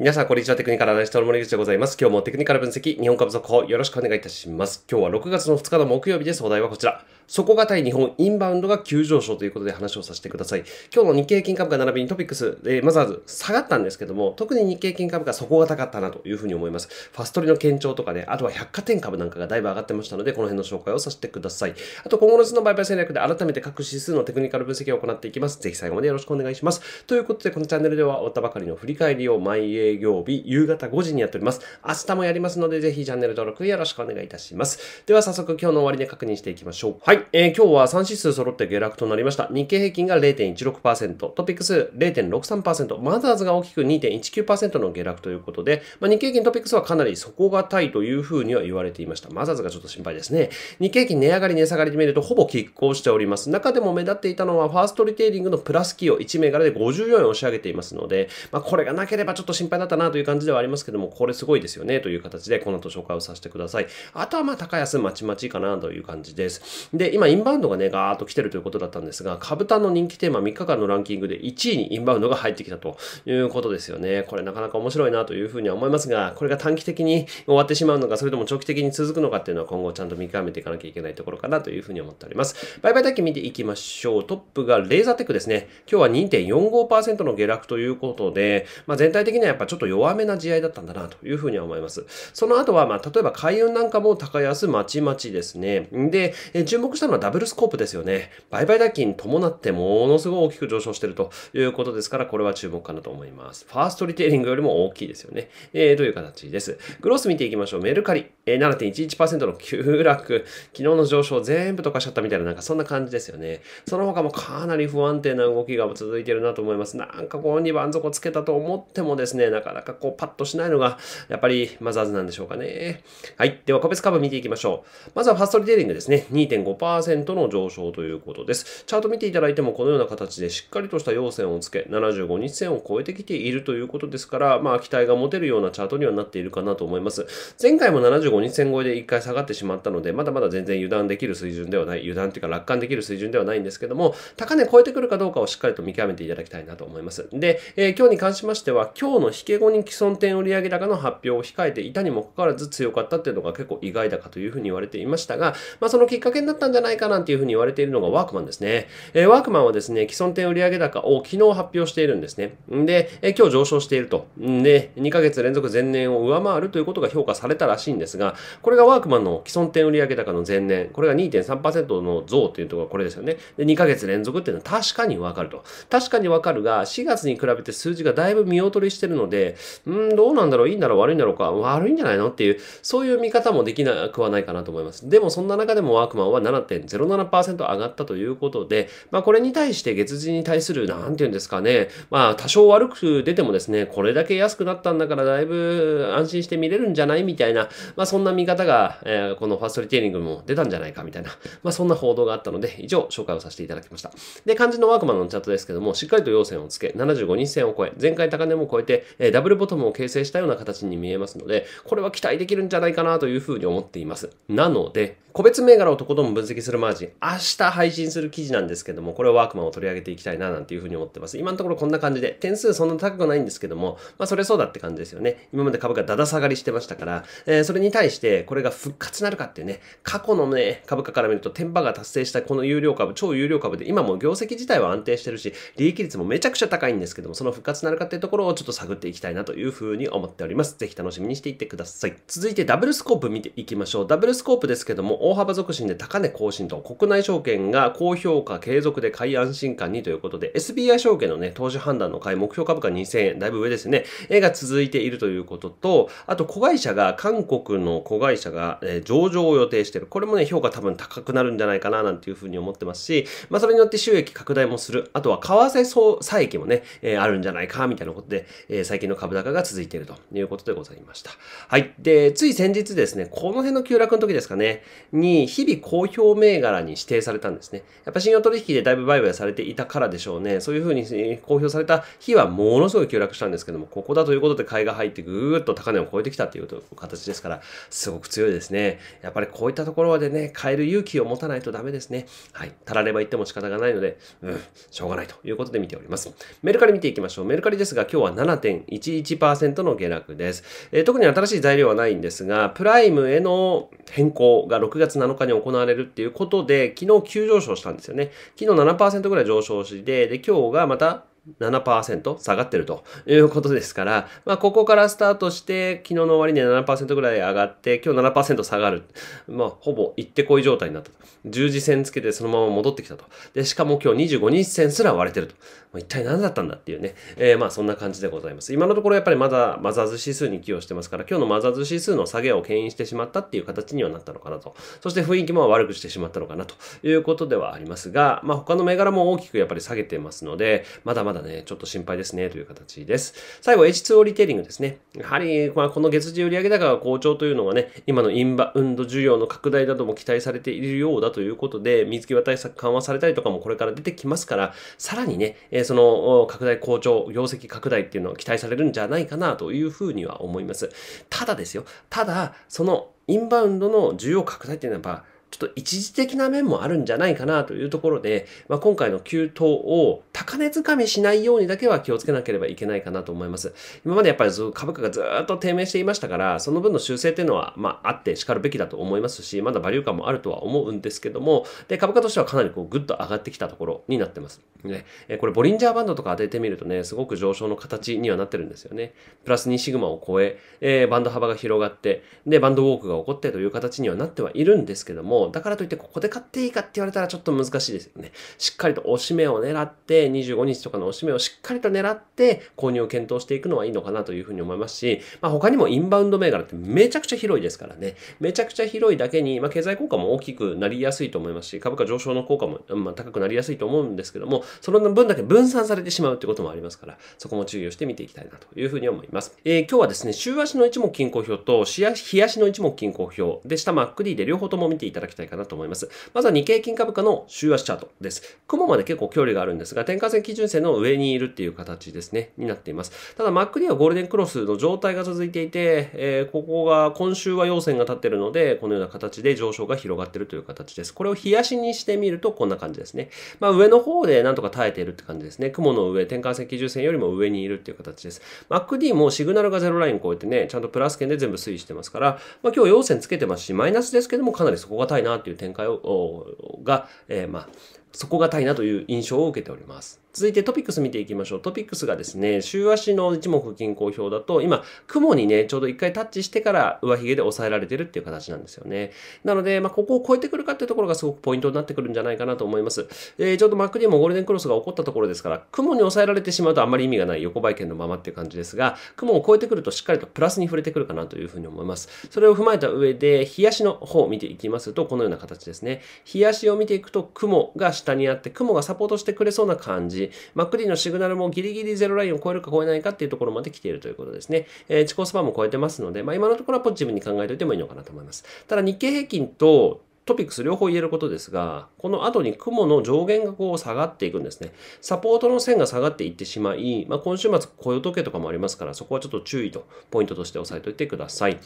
皆さん、こんにちは。テクニカルアナリストの森口でございます。今日もテクニカル分析、日本株続報よろしくお願いいたします。今日は6月の2日の木曜日です。お題はこちら。底堅い日本、インバウンドが急上昇ということで話をさせてください。今日の日経平均株価並びにトピックス、えー、マザーズ下がったんですけども、特に日経平均株価底が高かったなというふうに思います。ファストリの堅調とかね、あとは百貨店株なんかがだいぶ上がってましたので、この辺の紹介をさせてください。あと今後の図の売買戦略で改めて各指数のテクニカル分析を行っていきます。ぜひ最後までよろしくお願いします。ということで、このチャンネルでは終わったばかりの振り返りを毎営業日夕方5時にやっております。明日もやりますので、ぜひチャンネル登録よろしくお願いいたします。では早速今日の終わりで確認していきましょう。はい。い、えー、今日は3指数揃って下落となりました。日経平均が0.16%、トピックス0.63%、マザーズが大きく2.19%の下落ということで、まあ、日経平均トピックスはかなり底堅いというふうには言われていました。マザーズがちょっと心配ですね。日経平均値上がり値下がりで見るとほぼ拮抗しております。中でも目立っていたのはファーストリテイリングのプラス企業1銘柄で54円押し上げていますので、まあ、これがなければちょっと心配だったなという感じではありますけども、これすごいですよねという形でこの後紹介をさせてください。あとはまあ高安まちまちかなという感じです。で、今インバウンドがね、ガーッと来てるということだったんですが、株単の人気テーマ3日間のランキングで1位にインバウンドが入ってきたということですよね。これなかなか面白いなというふうには思いますが、これが短期的に終わってしまうのか、それとも長期的に続くのかっていうのは今後ちゃんと見極めていかなきゃいけないところかなというふうに思っております。売買だけ見ていきましょう。トップがレーザーテックですね。今日は2.45%の下落ということで、まあ、全体的にはやっぱちょっと弱めな地合だったんだなというふうには思います。その後は、まあ、例えば海運なんかも高安まちまちですね。で、注目したのはダブルスコープですよね。売買代金伴ってものすごい大きく上昇してるということですから、これは注目かなと思います。ファーストリテイリングよりも大きいですよね。えー、という形です。グロス見ていきましょう。メルカリ。7.11%の急落、昨日の上昇全部溶かしちゃったみたいな、なんかそんな感じですよね。その他もかなり不安定な動きが続いてるなと思います。なんかこう2番底つけたと思ってもですね、なかなかこうパッとしないのが、やっぱりマザーズなんでしょうかね。はい。では個別株見ていきましょう。まずはファストリテイリングですね。2.5%の上昇ということです。チャート見ていただいてもこのような形でしっかりとした陽線をつけ、75日線を超えてきているということですから、まあ期待が持てるようなチャートにはなっているかなと思います。前回も75 2000超えで1回下がってしまったので、まだまだ全然油断できる水準ではない、油断というか楽観できる水準ではないんですけども、高値超えてくるかどうかをしっかりと見極めていただきたいなと思います。で、えー、今日に関しましては、今日の引け後に既存店売上高の発表を控えていたにもかかわらず強かったっていうのが結構意外だかというふうに言われていましたが、まあ、そのきっかけになったんじゃないかなんていうふうに言われているのがワークマンですね。えー、ワークマンはですね、既存店売上高を昨日発表しているんですね。で、えー、今日上昇していると。で、2ヶ月連続前年を上回るということが評価されたらしいんですが、が、これがワークマンの既存店売上高の前年、これが2.3%の増というところこれですよね。で、2ヶ月連続っていうのは確かにわかると。確かにわかるが、4月に比べて数字がだいぶ見劣りしてるので、うん、どうなんだろういいんだろう悪いんだろうか悪いんじゃないのっていう、そういう見方もできなくはないかなと思います。でもそんな中でもワークマンは7.07%上がったということで、まあこれに対して月次に対する、なんていうんですかね、まあ多少悪く出てもですね、これだけ安くなったんだからだいぶ安心して見れるんじゃないみたいな、まあそんな見方が、えー、このファーストリテイリングも出たんじゃないかみたいな、まあ、そんな報道があったので、以上紹介をさせていただきました。で、肝心のワークマンのチャットですけども、しっかりと要線をつけ、75日線を超え、前回高値も超えて、えー、ダブルボトムを形成したような形に見えますので、これは期待できるんじゃないかなというふうに思っています。なので、個別銘柄をとことん分析するマージン、明日配信する記事なんですけども、これをワークマンを取り上げていきたいななんていうふうに思ってます。今のところこんな感じで、点数そんな高くないんですけども、まあそれそうだって感じですよね。今まで株がだだ下がりしてましたから、えー、それに対対して、これが復活なるかってね、過去のね、株価から見ると、天場が達成したこの有料株、超有料株で、今も業績自体は安定してるし、利益率もめちゃくちゃ高いんですけども、その復活なるかっていうところをちょっと探っていきたいなというふうに思っております。ぜひ楽しみにしていってください。続いてダブルスコープ見ていきましょう。ダブルスコープですけども、大幅促進で高値更新と、国内証券が高評価継続で買い安心感にということで、SBI 証券のね、投資判断の買い、目標株価2000円、だいぶ上ですね、絵が続いているということと、あと子会社が韓国のの子会社が、え上場を予定してる。これもね、評価多分高くなるんじゃないかな、なんていうふうに思ってますし、まあ、それによって収益拡大もする。あとは、為替差益もね、えあるんじゃないか、みたいなことで、え最近の株高が続いているということでございました。はい。で、つい先日ですね、この辺の急落の時ですかね、に、日々公表銘柄に指定されたんですね。やっぱ信用取引でだいぶ売買されていたからでしょうね。そういうふうに公表された日はものすごい急落したんですけども、ここだということで買いが入ってぐーっと高値を超えてきたという形ですから、すごく強いですね。やっぱりこういったところでね、変える勇気を持たないとダメですね。はい。たられば言っても仕方がないので、うん、しょうがないということで見ております。メルカリ見ていきましょう。メルカリですが、今日は7.11%の下落です。えー、特に新しい材料はないんですが、プライムへの変更が6月7日に行われるっていうことで、昨日急上昇したんですよね。昨日7%ぐらい上昇して、で、今日がまた7%下がってるということですから、まあ、ここからスタートして、昨日の終値7%ぐらい上がって、今日7%下がる。まあ、ほぼ行ってこい状態になったと。十字線つけてそのまま戻ってきたと。で、しかも今日25日線すら割れてると。ま一体何だったんだっていうね。えー、まあ、そんな感じでございます。今のところやっぱりまだマザーズ指数に寄与してますから、今日のマザーズ指数の下げを牽引してしまったっていう形にはなったのかなと。そして雰囲気も悪くしてしまったのかなということではありますが、まあ、他の銘柄も大きくやっぱり下げてますので、まだまだまだね、ちょっと心配ですね、という形です。最後、H2O リテイリングですね。やはり、まこの月次売上高が好調というのはね、今のインバウンド需要の拡大なども期待されているようだということで、水際対策緩和されたりとかもこれから出てきますから、さらにね、その拡大好調、業績拡大っていうのは期待されるんじゃないかなというふうには思います。ただですよ、ただ、そのインバウンドの需要拡大っていうのはやっぱ、ちょっと一時的な面もあるんじゃないかなというところで、まあ、今回の急騰を高値掴みしないようにだけは気をつけなければいけないかなと思います。今までやっぱり株価がずっと低迷していましたから、その分の修正っていうのは、まあ、あって叱るべきだと思いますし、まだバリュー感もあるとは思うんですけども、で、株価としてはかなりこうグッと上がってきたところになってます。ね。これ、ボリンジャーバンドとか当ててみるとね、すごく上昇の形にはなってるんですよね。プラス2シグマを超え、えー、バンド幅が広がって、で、バンドウォークが起こってという形にはなってはいるんですけども、だからといってここで買っていいかって言われたらちょっと難しいですよね。しっかりと押し目を狙って、25日とかの押し目をしっかりと狙って、購入を検討していくのはいいのかなというふうに思いますし、まあ、他にもインバウンド銘柄ってめちゃくちゃ広いですからね。めちゃくちゃ広いだけに、まあ、経済効果も大きくなりやすいと思いますし、株価上昇の効果も、まあ、高くなりやすいと思うんですけども、その分だけ分散されてしまうということもありますから、そこも注意をして見ていきたいなというふうに思います。えー、今日はですね、週足の一目均衡表と、日足の一目均衡表で、下マック D で両方とも見ていただきたいかなと思います。まずは日経金株価の週足チャートです。雲まで結構距離があるんですが、転換線基準線の上にいるっていう形ですね、になっています。ただ、マック d はゴールデンクロスの状態が続いていて、えー、ここが今週は陽線が立ってるので、このような形で上昇が広がってるという形です。これを冷やしにしてみるとこんな感じですね。まあ、上の方でなんとか耐えているって感じですね。雲の上、転換線基準線よりも上にいるっていう形です。MacD もシグナルがゼロライン超えてね、ちゃんとプラス圏で全部推移してますから、まあ、今日陽線つけてますし、マイナスですけどもかなりそこが耐えいなていう展開を、が、えー、まあ、そこがたいなという印象を受けております。続いてトピックス見ていきましょう。トピックスがですね、週足の一目均衡表だと、今、雲にね、ちょうど一回タッチしてから上髭で抑えられてるっていう形なんですよね。なので、まあ、ここを超えてくるかっていうところがすごくポイントになってくるんじゃないかなと思います。えー、ちょうどマックリーもゴールデンクロスが起こったところですから、雲に抑えられてしまうとあんまり意味がない横ばい圏のままっていう感じですが、雲を超えてくるとしっかりとプラスに触れてくるかなというふうに思います。それを踏まえた上で、日足の方を見ていきますと、このような形ですね。日足を見ていくと、雲が下にあって、雲がサポートしてくれそうな感じ。じ。マックリのシグナルもギリギリゼロラインを超えるか超えないかっていうところまで来ているということですね。えー、地高スパンも超えてますので、まあ、今のところはポジティブに考えておいてもいいのかなと思います。ただ日経平均とトピックス両方言えることですが、この後に雲の上限がこう下がっていくんですね。サポートの線が下がっていってしまい、まあ、今週末雇用時計とかもありますから、そこはちょっと注意と、ポイントとして押さえておいてください。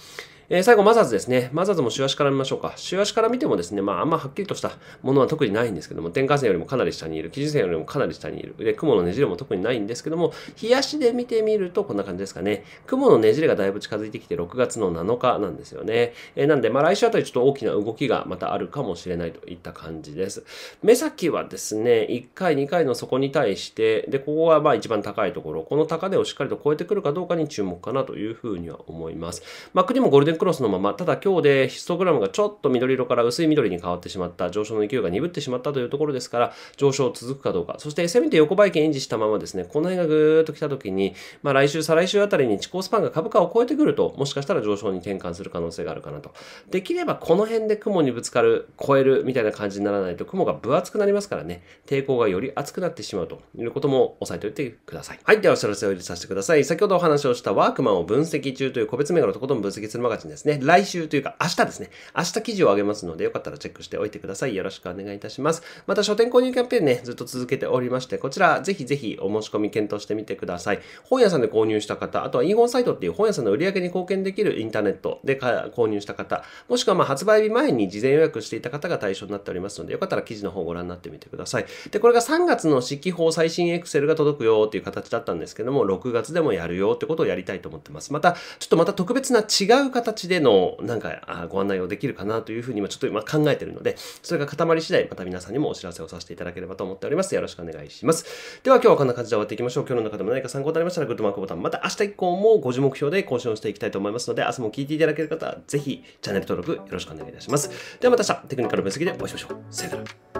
えー、最後、マザーズですね。マザーズも週足から見ましょうか。週足から見てもですね、まあ、あんまはっきりとしたものは特にないんですけども、転換線よりもかなり下にいる、基準線よりもかなり下にいる。で、雲のねじれも特にないんですけども、日足で見てみるとこんな感じですかね。雲のねじれがだいぶ近づいてきて、6月の7日なんですよね。えー、なんで、まあ、来週あたりちょっと大きな動きがまたあるかもしれないといった感じです。目先はですね、1回、2回の底に対して、で、ここがまあ一番高いところ、この高値をしっかりと超えてくるかどうかに注目かなというふうには思います。まあ、国もゴールデンクロスのまま、ただ今日でヒストグラムがちょっと緑色から薄い緑に変わってしまった、上昇の勢いが鈍ってしまったというところですから、上昇続くかどうか。そしてせめて横ばい圏維持したままですね、この辺がぐーっと来た時に、まあ来週、再来週あたりに地高スパンが株価を超えてくると、もしかしたら上昇に転換する可能性があるかなと。できればこの辺で雲にぶつかる、超えるみたいな感じにならないと、雲が分厚くなりますからね、抵抗がより厚くなってしまうということも押さえておいてください。はい、ではお知らせを入れさせてください。先ほどお話をしたワークマンを分析中という個別銘柄とことん分析するマガジンですね。来週というか明日ですね。明日記事を上げますので、よかったらチェックしておいてください。よろしくお願いいたします。また書店購入キャンペーンね、ずっと続けておりまして、こちらぜひぜひお申し込み検討してみてください。本屋さんで購入した方、あとはインゴンサイトっていう本屋さんの売り上げに貢献できるインターネットで購入した方、もしくはま発売日前に事前予約していた方が対象になっておりますので、よかったら記事の方をご覧になってみてください。で、これが3月の四季法最新エクセルが届くよっていう形だったんですけども、6月でもやるよってことをやりたいと思ってます。また、ちょっとまた特別な違う形形でのなんかあご案内をできるかなというふうに今ちょっと今考えてるので、それが固まり次第また皆さんにもお知らせをさせていただければと思っております。よろしくお願いします。では今日はこんな感じで終わっていきましょう。今日の中でも何か参考になりましたらグッドマークボタン、また明日以降も50目標で更新をしていきたいと思いますので、明日も聞いていただける方はぜひチャンネル登録よろしくお願いいたします。ではまた明日テクニカル分析でお会いしましょう。さよなら。